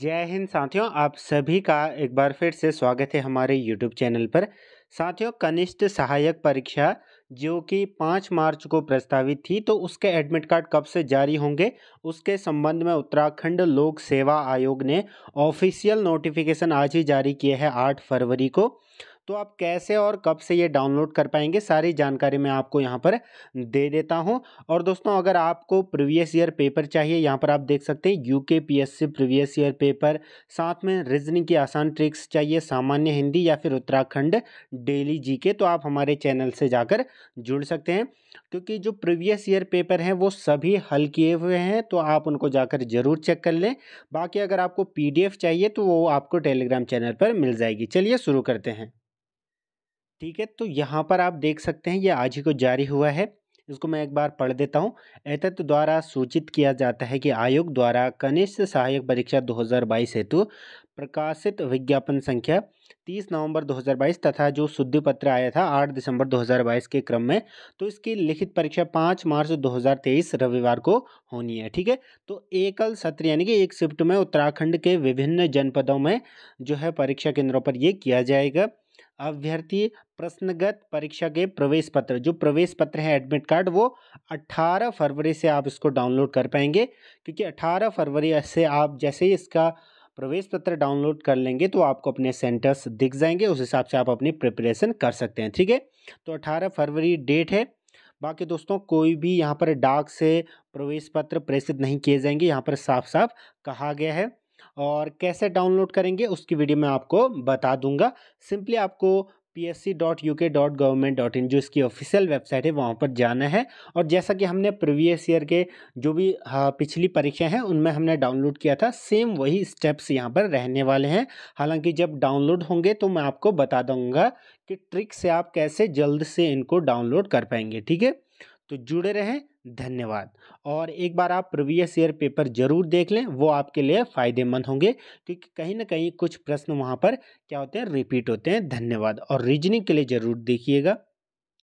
जय हिंद साथियों आप सभी का एक बार फिर से स्वागत है हमारे यूट्यूब चैनल पर साथियों कनिष्ठ सहायक परीक्षा जो कि पाँच मार्च को प्रस्तावित थी तो उसके एडमिट कार्ड कब से जारी होंगे उसके संबंध में उत्तराखंड लोक सेवा आयोग ने ऑफिशियल नोटिफिकेशन आज ही जारी किया है आठ फरवरी को तो आप कैसे और कब से ये डाउनलोड कर पाएंगे सारी जानकारी मैं आपको यहाँ पर दे देता हूँ और दोस्तों अगर आपको प्रीवियस ईयर पेपर चाहिए यहाँ पर आप देख सकते हैं U K P S C previous year paper साथ में रीजनिंग की आसान ट्रिक्स चाहिए सामान्य हिंदी या फिर उत्तराखंड डेली जी के तो आप हमारे चैनल से जाकर जुड़ सकते हैं क्योंकि जो प्रीवियस ईयर पेपर हैं वो सभी हल किए हुए हैं तो आप उनको जाकर ज़रूर चेक कर लें बाकी अगर आपको पी चाहिए तो वो आपको टेलीग्राम चैनल पर मिल जाएगी चलिए शुरू करते हैं ठीक है तो यहाँ पर आप देख सकते हैं ये आज ही को जारी हुआ है इसको मैं एक बार पढ़ देता हूँ एतत् द्वारा सूचित किया जाता है कि आयोग द्वारा कनिष्ठ सहायक परीक्षा 2022 हेतु प्रकाशित विज्ञापन संख्या 30 नवंबर 2022 तथा जो शुद्धि पत्र आया था 8 दिसंबर 2022 के क्रम में तो इसकी लिखित परीक्षा 5 मार्च 2023 रविवार को होनी है ठीक है तो एकल सत्र यानी कि एक शिफ्ट में उत्तराखंड के विभिन्न जनपदों में जो है परीक्षा केंद्रों पर ये किया जाएगा अभ्यर्थी प्रश्नगत परीक्षा के प्रवेश पत्र जो प्रवेश पत्र है एडमिट कार्ड वो 18 फरवरी से आप इसको डाउनलोड कर पाएंगे क्योंकि 18 फरवरी से आप जैसे ही इसका प्रवेश पत्र डाउनलोड कर लेंगे तो आपको अपने सेंटर्स दिख जाएंगे उस हिसाब से आप अपनी प्रिपरेशन कर सकते हैं ठीक है तो अठारह फरवरी डेट है बाकी दोस्तों कोई भी यहाँ पर डाक से प्रवेश पत्र प्रेषित नहीं किए जाएंगे यहाँ पर साफ साफ कहा गया है और कैसे डाउनलोड करेंगे उसकी वीडियो मैं आपको बता दूंगा सिंपली आपको P S C dot U K government dot in जो इसकी ऑफिशियल वेबसाइट है वहाँ पर जाना है और जैसा कि हमने प्रीवियस ईयर के जो भी हाँ, पिछली परीक्षा हैं उनमें हमने डाउनलोड किया था सेम वही स्टेप्स यहाँ पर रहने वाले हैं हालांकि जब डाउनलोड होंगे तो मैं आपको बता दूंगा कि ट्रिक से आप कैसे जल्द से इनको डाउनलोड कर पाएंगे ठीक है तो जुड़े रहें धन्यवाद और एक बार आप प्रीवियस ईयर पेपर जरूर देख लें वो आपके लिए फ़ायदेमंद होंगे क्योंकि कहीं ना कहीं कुछ प्रश्न वहाँ पर क्या होते हैं रिपीट होते हैं धन्यवाद और रीजनिंग के लिए ज़रूर देखिएगा